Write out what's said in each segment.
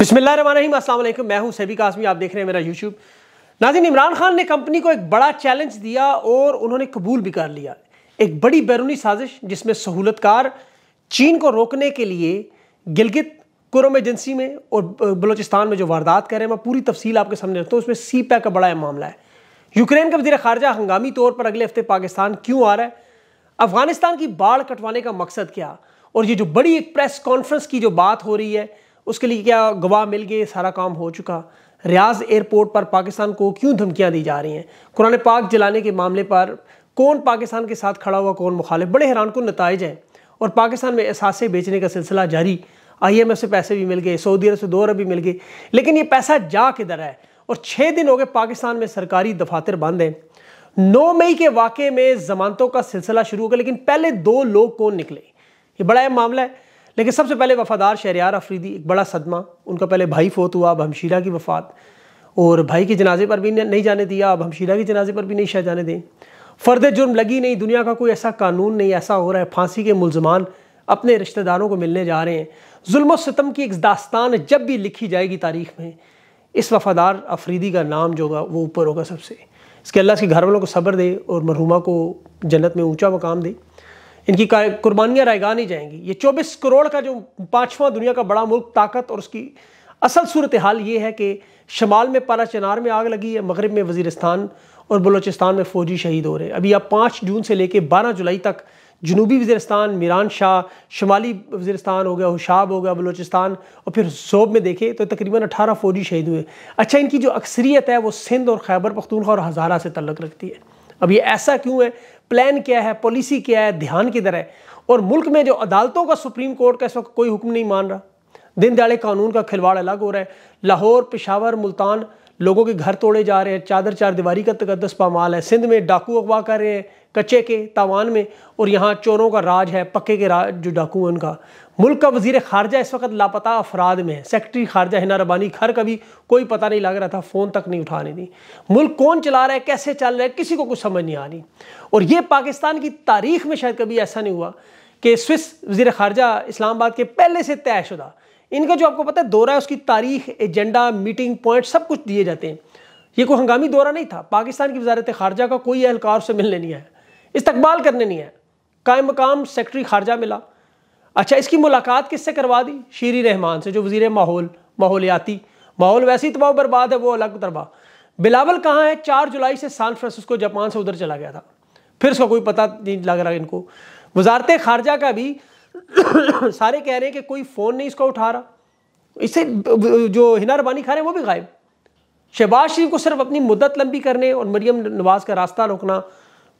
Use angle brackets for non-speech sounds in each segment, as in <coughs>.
अस्सलाम वालेकुम मैं हूं सभी कासमी आप देख रहे हैं मेरा यूट्यूब नाजिन इमरान खान ने कंपनी को एक बड़ा चैलेंज दिया और उन्होंने कबूल भी कर लिया एक बड़ी बैरूनी साजिश जिसमें सहूलतकार चीन को रोकने के लिए गिलगित कुरम एजेंसी में और बलोचिस्तान में जो वारदात कर रहे हैं मैं पूरी तफसील आपके सामने रखता हूँ उसमें सी पैक का बड़ा मामला है यूक्रेन का वजी खारजा हंगामी तौर पर अगले हफ्ते पाकिस्तान क्यों आ रहा है अफगानिस्तान की बाढ़ कटवाने का मकसद क्या और ये जो बड़ी एक प्रेस कॉन्फ्रेंस की जो बात हो रही है उसके लिए क्या गवाह मिल गए सारा काम हो चुका रियाज एयरपोर्ट पर पाकिस्तान को क्यों धमकियाँ दी जा रही हैं कुरान पाक जलाने के मामले पर कौन पाकिस्तान के साथ खड़ा हुआ कौन मुखालिफ बड़े हैरान कन नतज हैं और पाकिस्तान में एहसास बेचने का सिलसिला जारी आई एम एफ से पैसे भी मिल गए सऊदी अरब से दो अरब भी मिल गए लेकिन ये पैसा जा किधर है और छः दिन हो गए पाकिस्तान में सरकारी दफातर बंद हैं नौ मई के वाक़े में जमानतों का सिलसिला शुरू हो गया लेकिन पहले दो लोग कौन निकले ये बड़ा अहम मामला है लेकिन सबसे पहले वफ़ादार शहरियार अफरीदी एक बड़ा सदमा उनका पहले भाई फोत हुआ अब हमशीरा की वफ़ात और भाई के जनाजे पर भी नहीं जाने दिया अब हमशीरा के जनाजे पर भी नहीं शायद जाने दें फ़र्द जुर्म लगी नहीं दुनिया का कोई ऐसा कानून नहीं ऐसा हो रहा है फांसी के मुलजमान अपने रिश्तेदारों को मिलने जा रहे हैं जुल्म सितम की एक दास्तान जब भी लिखी जाएगी तारीख में इस वफ़ादार अफरीदी का नाम जो होगा वो ऊपर होगा सबसे इसके अल्लाह के घर वालों को सब्र दे और मरहुमा को जन्नत में ऊँचा मकाम दे इनकी कुर्बानियाँ रायगा नहीं जाएंगी ये चौबीस करोड़ का जो पाँचवा दुनिया का बड़ा मुल्क ताकत और उसकी असल सूरत हाल ये है कि शमाल में पारा चनार में आग लगी है मगरब में वजीरस्तान और बलोचिस्तान में फ़ौजी शहीद हो रहे हैं अभी आप पाँच जून से लेकर बारह जुलाई तक जनूबी वजीरस्तान मीरान शाह शुमाली वजीरस्तान हो गया होशाब हो गया बलोचिस्तान और फिर सोब में देखें तो तकरीबन अठारह फ़ौजी शहीद हुए अच्छा इनकी जो अक्सरियत है वो सिंध और खैबर पखतूनखा और हज़ारा से तल्लक रखती है अब ये ऐसा क्यों है प्लान क्या है पॉलिसी क्या है ध्यान किधर है और मुल्क में जो अदालतों का सुप्रीम कोर्ट का इस वक्त कोई हुक्म नहीं मान रहा दिन दयाड़े कानून का खिलवाड़ अलग हो रहा है लाहौर पिशावर मुल्तान लोगों के घर तोड़े जा रहे हैं चादर चार दीवारी का तकदस पामाल है सिंध में डाकू अगवा कर रहे हैं कच्चे के तावान में और यहाँ चोरों का राज है पक्के के राज जो डाकू हैं उनका मुल्क का वजीर खारजा इस वक्त लापता अफराद में है सेक्रेटरी खारजा हिना रबानी घर का भी कोई पता नहीं लग रहा था फ़ोन तक नहीं उठाने दी मुल्क कौन चला रहा है कैसे चल रहा है किसी को कुछ समझ नहीं आ रही और ये पाकिस्तान की तारीख में शायद कभी ऐसा नहीं हुआ कि स्विस वजीर खारजा इस्लामाबाद के पहले से तयशुदा इनका जो आपको पता है दौरा है उसकी तारीख एजेंडा मीटिंग पॉइंट सब कुछ दिए जाते हैं ये कोई हंगामी दौरा नहीं था पाकिस्तान की वजारत खारजा का कोई एहलकार से मिलने नहीं है इस्तकबाल करने नहीं है कायम मकाम सेक्रटरी खारजा मिला अच्छा इसकी मुलाकात किससे करवा दी शीरी रहमान से जो वजीर माहौल माहौलियाती माहौल वैसे ही तबाह बर्बाद है वो अलग तरबा बिलावल कहाँ है चार जुलाई से सान फ्रांसिस्को जापान से उधर चला गया था फिर उसका कोई पता नहीं लग रहा इनको वजारत खारजा का भी <coughs> सारे कह रहे हैं कि कोई फ़ोन नहीं इसको उठा रहा इससे जो हिना रबानी खा रहे हैं वो भी गायब शहबाज शरीफ को सिर्फ अपनी मुद्दत लंबी करने और मरियम नवाज़ का रास्ता रोकना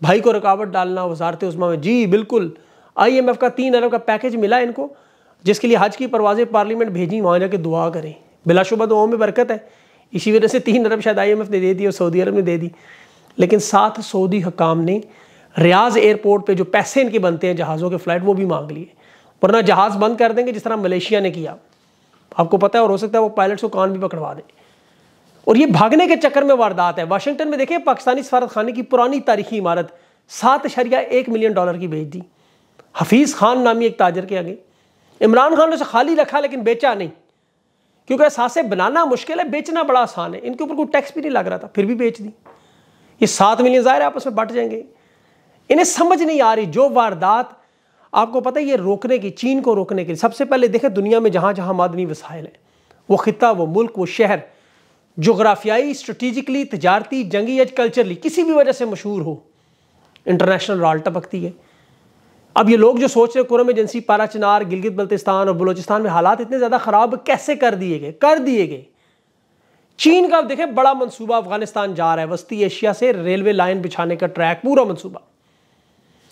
भाई को रुकावट डालना वजारत उस्मा में जी बिल्कुल आई एम एफ का तीन अरब का पैकेज मिला इनको जिसके लिए हज की परवाज़ें पार्लियामेंट भेजी वहाँ जाके दुआ करें बिलाशुबा दुआओं में बरकत है इसी वजह से तीन अरब शायद आई एम एफ ने दे दी और सऊदी अरब ने दे दी लेकिन साथ सऊदी हकाम ने रियाज एयरपोर्ट पे जो पैसे इनके बनते हैं जहाज़ों के फ़्लाइट वो भी मांग लिए वरना जहाज़ बंद कर देंगे जिस तरह मलेशिया ने किया आपको पता है और हो सकता है वो पायलट्स को कान भी पकड़वा दें और ये भागने के चक्कर में वारदात है वाशिंगटन में देखिए पाकिस्तानी सफारत खाने की पुरानी तारीखी इमारत सात शरिया एक मिलियन डॉलर की बेच दी हफीज़ खान नामी एक ताजर के आगे इमरान खान ने उसे खाली रखा लेकिन बेचा नहीं क्योंकि सासे बनाना मुश्किल है बेचना बड़ा आसान है इनके ऊपर कोई टैक्स भी नहीं लग रहा था फिर भी बेच दी ये सात मिलियन ज़ाहिर है आपस में बट जाएंगे इन्हें समझ नहीं आ रही जो वारदात आपको पता है ये रोकने की चीन को रोकने के लिए सबसे पहले देखें दुनिया में जहाँ जहाँ मादनी वसाइल हैं वो ख़िता वो मुल्क वो शहर जोग्राफियाई स्ट्रेटिजिकली तजारती जंगी या कल्चरली किसी भी वजह से मशहूर हो इंटरनेशनल रॉल टपकती है अब ये लोग जो सोच रहे कुरम एजेंसी पारा चिनार गिलगित बल्तिस्तान और बलोचिस्तान में हालात इतने ज़्यादा ख़राब कैसे कर दिए गए कर दिए गए चीन का देखें बड़ा मंसूबा अफगानिस्तान जा रहा है वस्ती एशिया से रेलवे लाइन बिछाने का ट्रैक पूरा मंसूबा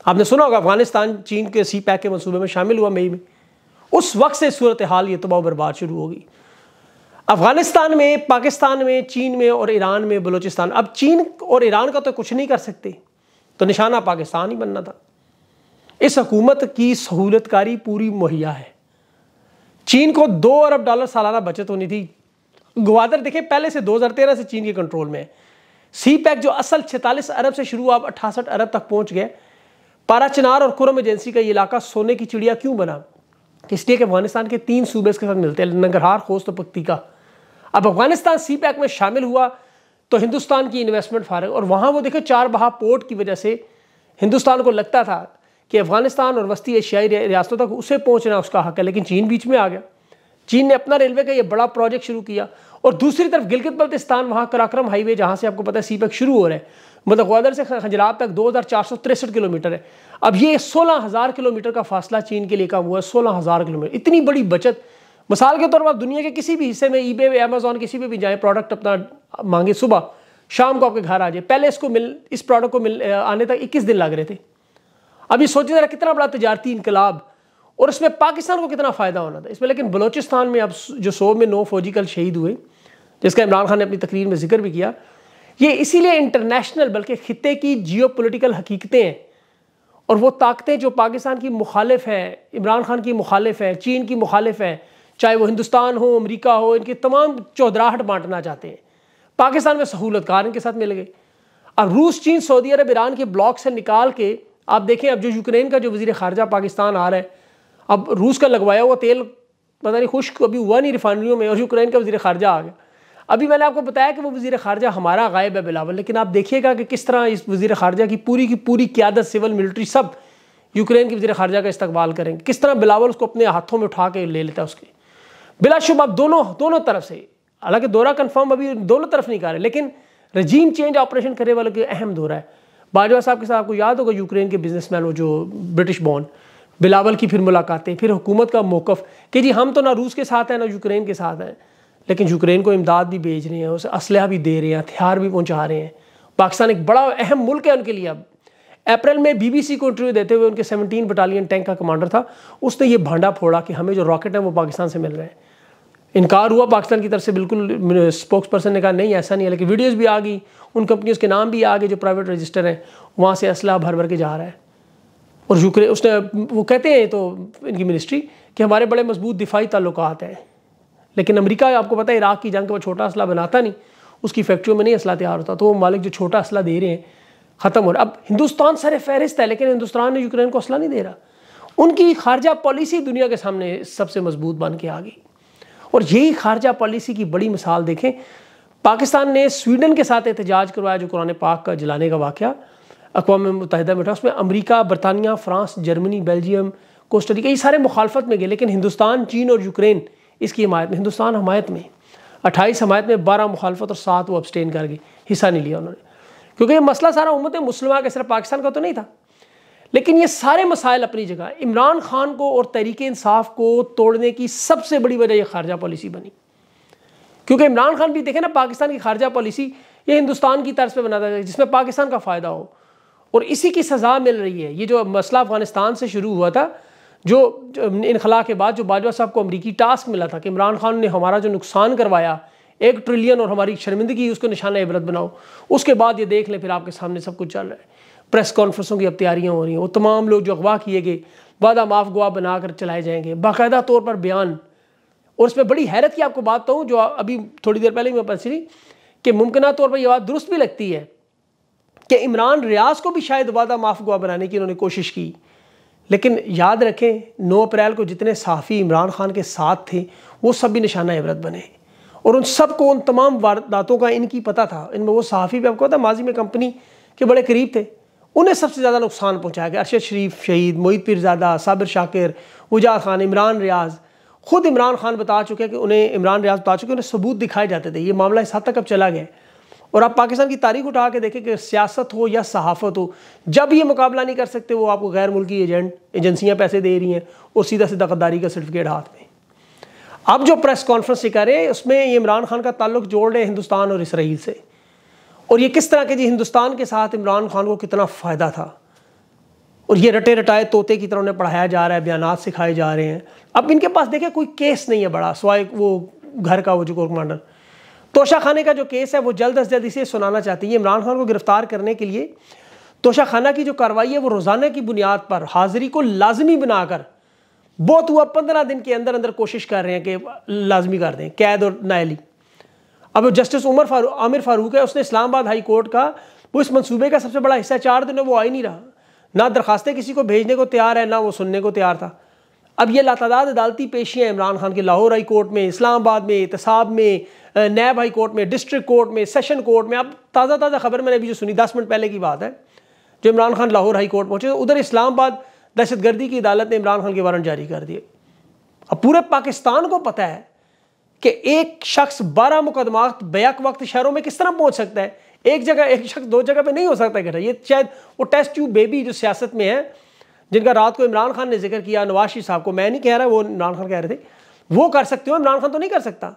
आपने सुना होगा अफगानिस्तान चीन के सी पैक के मनसूबे में शामिल हुआ मई में उस वक्त से सूरत हाल ये तबाह बर्बाद शुरू होगी अफगानिस्तान में पाकिस्तान में चीन में और ईरान में बलूचिस्तान अब चीन और ईरान का तो कुछ नहीं कर सकते तो निशाना पाकिस्तान ही बनना था इस हकूमत की सहूलतकारी पूरी मुहैया है चीन को दो अरब डॉलर सालाना बचत होनी थी ग्वादर देखे पहले से 2013 से चीन के कंट्रोल में है सी पैक जो असल 46 अरब से शुरू आप अठासठ अरब तक पहुंच गए चिनार और कुरम एजेंसी का ये इलाका सोने की चिड़िया क्यों बना इसलिए कि अफगानिस्तान के तीन सूबे के साथ मिलते हैं नंगरहार खोस्त और का अब अफगानिस्तान सी पैक में शामिल हुआ तो हिंदुस्तान की इन्वेस्टमेंट फारग और वहाँ वो देखे चार बहा पोर्ट की वजह से हिंदुस्तान को लगता था कि अफगानिस्तान और वस्ती एशियाई रियासतों तक उसे पहुँचना उसका हक है लेकिन चीन बीच में आ गया चीन ने अपना रेलवे का ये बड़ा प्रोजेक्ट शुरू किया और दूसरी तरफ गिलगित बल्तिस्तान वहाँ कराक्रम हाईवे जहाँ से आपको पता है सीपक शुरू हो रहा है मतलब ग्वादर से खजराब तक दो किलोमीटर है अब ये 16,000 किलोमीटर का फासला चीन के लिए कम हुआ है 16,000 किलोमीटर इतनी बड़ी बचत मिसाल के तौर पर आप दुनिया के किसी भी हिस्से में ई बे अमेजोन किसी पे भी जाएँ प्रोडक्ट अपना मांगे सुबह शाम को आपके घर आ जाए पहले इसको मिल इस प्रोडक्ट को मिल आने तक इक्कीस दिन लग रहे थे अब ये सोचिए ज़रा कितना बड़ा तजारती इनकलाब और उसमें पाकिस्तान को कितना फ़ायदा होना था इसमें लेकिन बलोचिस्तान में अब जो सो में नौ फौजी कल शहीद हुए जिसका इमरान खान ने अपनी तकरीर में जिक्र भी किया ये इसीलिए इंटरनेशनल बल्कि खत्े की जियो पोलिटिकल हकीकतें हैं और वो ताकतें जो पाकिस्तान की मुखालिफ हैं इमरान खान की मुखालिफ हैं चीन की मुखालिफ हैं चाहे वो हिंदुस्तान हो अमरीका हो इनकी तमाम चौधराहट बांटना चाहते हैं पाकिस्तान में सहूलत कार इनके साथ मिल गए अब रूस चीन सऊदी अरब ईरान के ब्लॉक से निकाल के आप देखें अब जो यूक्रेन का जो वजीर खारजा पाकिस्तान आ रहा है अब रूस का लगवाया हुआ तेल पता नहीं खुश्क अभी हुआ नहीं रिफाइनरियों में और यूक्रेन का वजी खारजा आ गया अभी मैंने आपको बताया कि वो वजीर खारजा हमारा गायब है बिलावल लेकिन आप देखिएगा कि किस तरह इस वजीर खारजा की पूरी की पूरी क्यादत सिविल मिलिट्री सब यूक्रेन के वजी खारजा का इस्तेमाल करेंगे किस तरह बिलावल उसको अपने हाथों में उठा के ले लेता है उसके बिलाशुब आप दोनों दोनों तरफ से हालांकि दौरा कन्फर्म अभी दोनों तरफ नहीं कर रहे लेकिन रजीम चेंज ऑपरेशन करने वाले के अहम दौरा है बाजवा साहब के साथ आपको याद होगा यूक्रेन के बिजनेसमैन वो जो ब्रिटिश बॉर्न बिलावल की फिर मुलाकातें फिर हुकूमत का मौकफ़ कि जी हम तो ना रूस के साथ हैं ना यूक्रेन के साथ हैं लेकिन यूक्रेन को इमदाद भी भेज रहे हैं उसे असलह भी दे रहे हैं हथियार भी पहुँचा रहे हैं पाकिस्तान एक बड़ा अहम मुल्क है उनके लिए अब अप्रैल में बीबीसी को इंटरव्यू देते हुए उनके 17 बटालियन टैंक का कमांडर था उसने ये भांडा फोड़ा कि हमें जो रॉकेट है वो पाकिस्तान से मिल रहे हैं इनकार हुआ पाकिस्तान की तरफ से बिल्कुल स्पोक्स पर्सन ने कहा नहीं ऐसा नहीं है लेकिन वीडियोज़ भी आ गई उन कंपनीज के नाम भी आ गए जो प्राइवेट रजिस्टर हैं वहाँ से असलाह भर भर के जा रहा है और यूक्रेन उसने वो कहते हैं तो इनकी मिनिस्ट्री कि हमारे बड़े मजबूत दिफाही ताल्लुक हैं लेकिन अमेरिका आपको पता है इराक की जंग के वो छोटा असला बनाता नहीं उसकी फैक्ट्रियों में नहीं असला तैयार होता तो वो मालिक जो छोटा असला दे रहे हैं ख़त्म हो रहा अब हिंदुस्तान सारे फहरिस्त है लेकिन हिंदुस्तान ने यूक्रेन को असला नहीं दे रहा उनकी खारजा पॉलिसी दुनिया के सामने सबसे मजबूत बन के आ गई और यही खारजा पॉलिसी की बड़ी मिसाल देखें पाकिस्तान ने स्वीडन के साथ एहतजाज करवाया जो कुरान पाक का जलाने का वाक़ अकवा मुतहदा में उठा उसमें अमरीका बरतानिया फ्रांस जर्मनी बेल्जियम कोस्टरिका ये सारे मुखालफत में गए लेकिन हिंदुस्तान चीन और यूक्रेन इसकी हमायत में हिंदुस्तान हमायत में अट्ठाईस हमायत में बारह मुखालफत और सात वो अब्सटेन कर गई हिस्सा नहीं लिया उन्होंने क्योंकि ये मसला सारा उम्मत मुसलमान के सिर्फ पाकिस्तान का तो नहीं था लेकिन ये सारे मसाइल अपनी जगह इमरान खान को और तहरीक इंसाफ को तोड़ने की सबसे बड़ी वजह यह खारजा पॉलिसी बनी क्योंकि इमरान खान भी देखें ना पाकिस्तान की खारजा पॉलिसी ये हिंदुस्तान की तर्ज पर बनाता है जिसमें पाकिस्तान का फ़ायदा हो और इसी की सज़ा मिल रही है ये जो मसला अफगानिस्तान से शुरू हुआ था जो इनखला के बाद जो बाजवा साहब को अमरीकी टास्क मिला था कि इमरान खान ने हमारा जो नुकसान करवाया एक ट्रिलियन और हमारी शर्मिंदगी उसको निशाना इबरत बनाओ उसके बाद ये देख लें फिर आपके सामने सब कुछ चल रहा है प्रेस कॉन्फ्रेंसों की अब तैयारियाँ हो रही हैं वो तमाम लोग जो अगवा किए गए वादा माफ गुआ कर चलाए जाएंगे बाकायदा तौर पर बयान और उसमें बड़ी हैरत की आपको बात कहूँ जो अभी थोड़ी देर पहले मैं पसरी कि मुमकिन तौर पर यह बात दुरुस्त भी लगती है कि इमरान रियाज को भी शायद वादा माफ गुआ बनाने की उन्होंने कोशिश की लेकिन याद रखें 9 अप्रैल को जितने सहाफ़ी इमरान खान के साथ थे वो सब भी निशाना इबरत बने और उन सब को उन तमाम वारदातों का इनकी पता था इनमें वो सहाफ़ी भी आपको पता माजी में कंपनी के बड़े करीब थे उन्हें सबसे ज़्यादा नुकसान पहुँचाया गया अरशद शरीफ शहीद मोहित पीरजादा साबिर शाकिर वजाह खान इमरान रियाज ख़ुद इमरान खान बता चुके हैं कि उन्हें इमरान रियाज बता चुके हैं उन्हें सबूत दिखाए जाते थे ये मामला इस हद तक अब चला गया और आप पाकिस्तान की तारीख उठा के देखें कि सियासत हो या सहाफत हो जब ये मुकाबला नहीं कर सकते वो आपको गैर मुल्की एजेंट एजेंसियाँ पैसे दे रही हैं और सीधा सीधा गद्दारी का सर्टिफिकेट हाथ में अब जो प्रेस कॉन्फ्रेंस से करें उसमें इमरान खान का ताल्लुक जोड़ रहे हैं हिंदुस्तान और इसराइल से और ये किस तरह के जी हिंदुस्तान के साथ इमरान खान को कितना फ़ायदा था और ये रटे रटाए तोते की तरह उन्हें पढ़ाया जा रहा है बयान सिखाए जा रहे हैं अब इनके पास देखें कोई केस नहीं है बड़ा सवाए वो घर का वो जो कोर कमांडर तोशा खाने का जो केस है वो जल्द अज जल्द इसे सुनाना चाहती है इमरान खान को गिरफ्तार करने के लिए तोशा खाना की जो कार्रवाई है वो रोज़ाना की बुनियाद पर हाजिरी को लाजमी बनाकर बहुत हुआ पंद्रह दिन के अंदर अंदर कोशिश कर रहे हैं कि लाजमी कर दें कैद और नायली अब जस्टिस उमर फारू आमिर फारूक है उसने इस्लामाबाद हाई कोर्ट का वो इस मनसूबे का सबसे बड़ा हिस्सा चार दिन वो आ ही नहीं रहा ना दरखास्तें किसी को भेजने को तैयार है ना वो सुनने को तैयार था अब ये लातादाद अदालती पेशियाँ इमरान खान के लाहौर हाई कोर्ट में इस्लामाबाद में एहतसाब में नैब हाई कोर्ट में डिस्ट्रिक्ट कोर्ट में सेशन कोर्ट में अब ताज़ा ताज़ा खबर मैंने अभी जो सुनी दस मिनट पहले की बात है जो इमरान खान लाहौर हाई कोर्ट पहुँचे उधर इस्लामाबाद दहशत गर्दी की अदालत ने इमरान खान के वारंट जारी कर दिए अब पूरे पाकिस्तान को पता है कि एक शख्स बारह मुकदमा बैक वक्त शहरों में किस तरह पहुँच सकता है एक जगह एक शख्स दो जगह पर नहीं हो सकता है ये शायद वो टेस्ट ट्यूब बेबी जो सियासत में है जिनका रात को इमरान खान ने जिक्र किया नवाशी साहब को मैं नहीं कह रहा वो इमरान खान कह रहे थे वो कर सकते हो इमरान खान तो नहीं कर सकता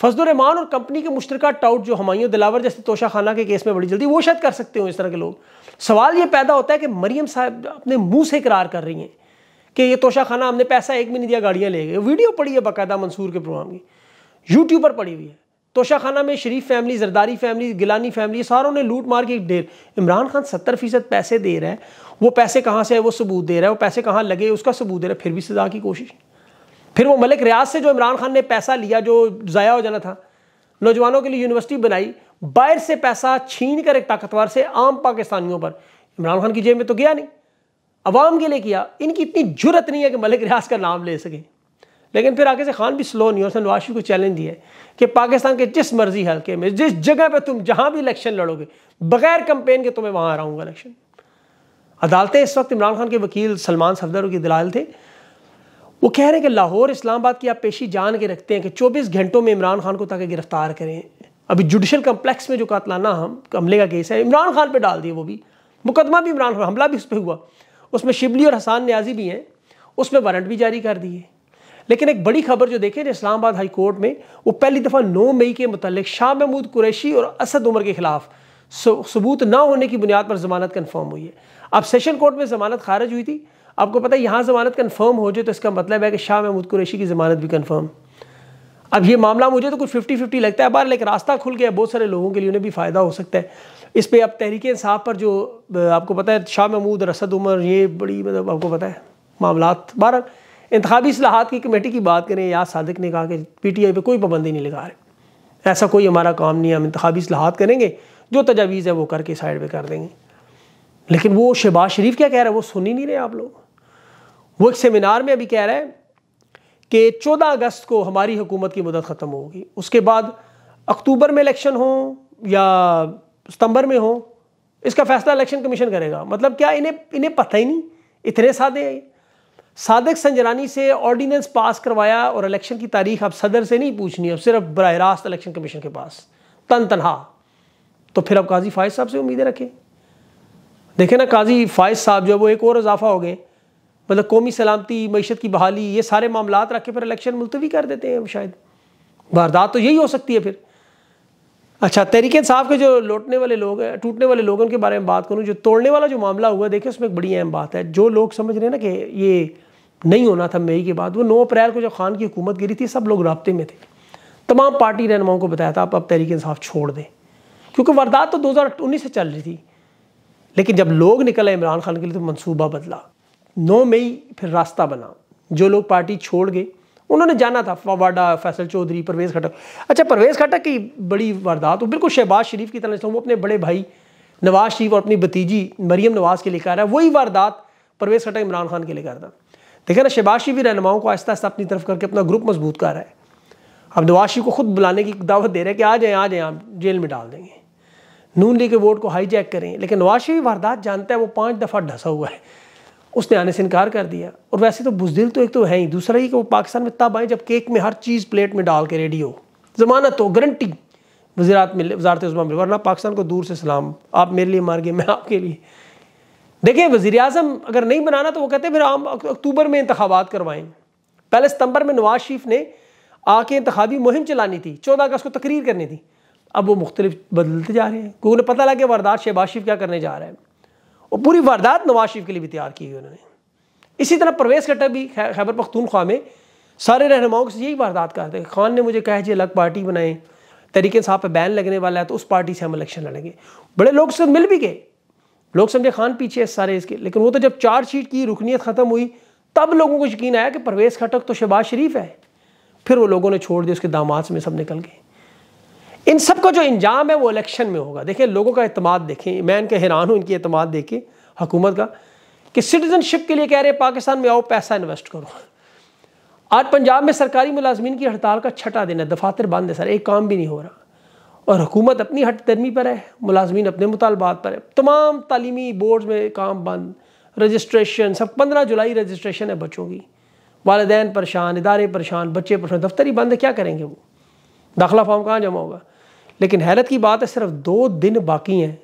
फजलरहमान और कंपनी के मुश्तर टाउट जो हमायूं दिलावर जैसे तोशा खाना के केस में बड़ी जल्दी वो शायद कर सकते हो इस तरह के लोग सवाल ये पैदा होता है कि मरीम साहब अपने मुंह से करार कर रही हैं कि ये तोशा खाना हमने पैसा एक भी नहीं दिया गाड़ियाँ ले गए वीडियो पड़ी है बाकायदा मंसूर के प्रोग्राम की यूट्यूब पर पड़ी हुई है तोशा खाना में Sharif family Zardari family Gilani family सारों ने लूट मार के ढेर इमरान खान सत्तर फीसद पैसे दे रहा है वो पैसे कहाँ से है वो सबूत दे रहा है वो पैसे कहाँ लगे उसका सबूत दे रहा है फिर भी सजा की कोशिश फिर वो मलिक रियाज से जो इमरान खान ने पैसा लिया जो ज़ाया हो जाना था नौजवानों के लिए यूनिवर्सिटी बनाई बाहर से पैसा छीन कर एक ताकतवर से आम पाकिस्तानियों पर इमरान खान की जेब में तो गया नहीं अवाम के लिए किया इनकी इतनी ज़रूरत नहीं है कि मलिक रियाज का नाम ले सकें लेकिन फिर आगे से खान भी स्लो नहीं हो उसने नवाज को चैलेंज दिया कि पाकिस्तान के जिस मर्जी हल्के में जिस जगह पर तुम जहाँ भी इलेक्शन लड़ोगे बगैर कंपेन के तुम्हें वहाँ हराऊंगा इलेक्शन अदालतें इस वक्त इमरान खान के वकील सलमान सफदर की दलाल थे वो कह रहे हैं कि लाहौर इस्लामाबाद की आप पेशी जान के रखते हैं कि 24 घंटों में इमरान खान को ताकि गिरफ्तार करें अभी जुडिशल कम्प्लेक्स में जो कातलाना हम हमले का केस है इमरान खान पे डाल दिए वो भी मुकदमा भी इमरान खान हमला भी उस पर हुआ उसमें शिबली और हसान न्याजी भी हैं उसमें वारंट भी जारी कर दिए लेकिन एक बड़ी खबर जो देखें इस्लामाबाद हाई कोर्ट में वो पहली दफ़ा नौ मई के मतलब शाह महमूद कुरैशी और असद उमर के खिलाफ सबूत ना होने की बुनियाद पर जमानत कन्फर्म हुई है अब सेशन कोर्ट में जमानत खारिज हुई थी आपको पता है यहाँ जमानत कन्फर्म हो जाए तो इसका मतलब है कि शाह महमूद कुरैशी की जमानत भी कन्फर्म अब ये मामला मुझे तो कुछ फिफ्टी फिफ्टी लगता है बार लेकिन रास्ता खुल गया बहुत सारे लोगों के लिए उन्हें भी फ़ायदा हो सकता है इस पर अब तहरीक इंसाफ पर जो आपको पता है शाह महमूद रसद उमर ये बड़ी मतलब आपको पता है मामला बारह इंतबी असलाहत की कमेटी की बात करें याद सादक ने कहा कि पी टी आई पर कोई पाबंदी नहीं लगा रहे ऐसा कोई हमारा काम नहीं है हम इंतबी असलाहत करेंगे जो तजावीज़ है वो करके साइड पर कर देंगे लेकिन वो शहबाज शरीफ क्या कह रहा है वो सुन ही नहीं रहे आप लोग वो एक सेमिनार में अभी कह रहे हैं कि चौदह अगस्त को हमारी हुकूमत की मदद ख़त्म होगी उसके बाद अक्टूबर में इलेक्शन हो या सितंबर में हो इसका फैसला इलेक्शन कमीशन करेगा मतलब क्या इन्हें इन्हें पता ही नहीं इतने सादे हैं सादक संजरानी से ऑर्डिनेंस पास करवाया और इलेक्शन की तारीख अब सदर से नहीं पूछनी अब सिर्फ बरह रास्त इलेक्शन कमीशन के पास तन तनहा तो फिर अब काजी फायज साहब से उम्मीदें रखें देखें ना काजी फायज साहब जो है वो एक और इजाफा हो गए मतलब कौमी सलामती मीशत की बहाली ये सारे मामला रख के फिर इलेक्शन मुलतवी कर देते हैं शायद वारदात तो यही हो सकती है फिर अच्छा तहरीक साहब के जो लौटने वाले लोग हैं टूटने वाले लोग उनके बारे में बात करूँ जो तोड़ने वाला जो मामला हुआ देखिए उसमें एक बड़ी अहम बात है जो लोग समझ रहे हैं ना कि ये नहीं होना था मई के बाद वो नौ अप्रैल को जब खान की हुकूमत गिरी थी सब लोग रबते में थे तमाम पार्टी रहनुमाओं को बताया था आप अब तहरीक इंसाफ छोड़ दें क्योंकि वारदात तो 2019 से चल रही थी लेकिन जब लोग निकले इमरान खान के लिए तो मनसूबा बदला नौ मई फिर रास्ता बना जो लोग पार्टी छोड़ गए उन्होंने जाना था फवाडा फैसल चौधरी परवेज़ खटक अच्छा परवेज़ खटक की बड़ी वारदात वो बिल्कुल शहबाज शरीफ की तरह वो अपने बड़े भाई नवाज शरीफ और अपनी भतीजी मरीम नवाज के लिए कर रहा है वही वारदात परवेज़ खटक इमरान खान के लिए करता लेकिन ना शबाशी भी रहनुमाओं को आहिस्ता आहिस्ता अपनी तरफ करके अपना ग्रुप मजबूत कर रहा है अब नवाशी को खुद बुलाने की दावत दे रहे हैं कि आ जाएँ आ जाएँ आप जेल में डाल देंगे नून लीग के वोट को हाईजैक करें लेकिन नवाशी भी वारदात जानता है वो पाँच दफ़ा ढंसा हुआ है उसने आने से इनकार कर दिया और वैसे तो बुजदिल तो एक तो है ही दूसरा ये कि वो पाकिस्तान में तब आए जब केक में हर चीज़ प्लेट में डाल के रेडी हो ज़मानत हो गारंटी वजीरात मिले वजारत उजमा मिले वरना पाकिस्तान को दूर से सलाम आप मेरे लिए मार गए मैं आपके लिए देखिए वजीर अजम अगर नहीं बनाना तो वो कहते फिर आम अक्टूबर में इंतबात करवाएं पहले सितंबर में नवाज शरीफ ने आके इंतबी मुहिम चलानी थी चौदह अगस्त को तकरीर करनी थी अब वो मुख्तलिफ बदलते जा रहे हैं क्योंकि उन्हें पता लगा वारदात शहबाज शरीफ क्या करने जा रहा है और पूरी वारदात नवाज शरीफ के लिए भी तैयार की हुई उन्होंने इसी तरह परवेज कट्टर भी खैबर पख्तूनख्वा में सारे रहनुमाओं से यही वारदात करते हैं खान ने मुझे कहा जी अलग पार्टी बनाएं तरीके साहब पे बैन लगने वाला है तो उस पार्टी से हम इलेक्शन लड़ेंगे बड़े लोग से मिल भी गए लोग समझे खान पीछे है सारे इसके लेकिन वो तो जब चार्जशीट की रुकनीत ख़त्म हुई तब लोगों को यकीन आया कि परवेज़ खटक तो शहबाज शरीफ है फिर वो लोगों ने छोड़ दिया उसके दामाद में सब निकल गए इन सब का जो इंजाम है वो इलेक्शन में होगा देखें लोगों का अतमाद देखें मैं इनके हैरान हूँ इनकी अतमाद देखें हुकूमत का कि सिटीजनशिप के लिए कह रहे हैं पाकिस्तान में आओ पैसा इन्वेस्ट करो आज पंजाब में सरकारी मुलाजमीन की हड़ताल का छठा दिन है दफातर बंद है सर एक काम भी नहीं हो रहा और हुकूमत अपनी हट दर्मी पर है मुलाजमीन अपने मुतालबात पर है तमाम तालीमी बोर्ड में काम बंद रजिस्ट्रेशन सब पंद्रह जुलाई रजिस्ट्रेशन है बच्चों की वालदेन परेशान इदारे परेशान बच्चे परेशान दफ्तर ही बंद है क्या करेंगे वो दाखिला फॉर्म कहाँ जमा होगा लेकिन हैरत की बात है सिर्फ दो दिन बाकी हैं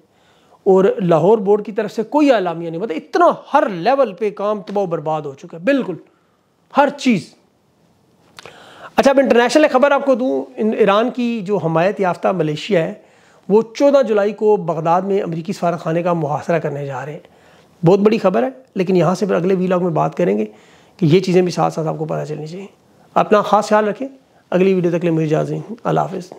और लाहौर बोर्ड की तरफ से कोई अलामिया नहीं मतलब इतना हर लेवल पे काम तबाह बर्बाद हो चुका है बिल्कुल हर चीज़ अच्छा अब इंटरनेशनल खबर आपको दूँ ईरान की जो हमायत याफ्ता मलेशिया है वो चौदह जुलाई को बगदाद में अमरीकी सफारतखाने का मुहासरा करने जा रहे हैं बहुत बड़ी खबर है लेकिन यहाँ से फिर अगले वीलॉग में बात करेंगे कि ये चीज़ें भी साथ साथ आपको पता चलनी चाहिए अपना ख़ास ख्याल रखें अगली वीडियो तक ले मुझे इजाज़त अल्लाह हाफिज़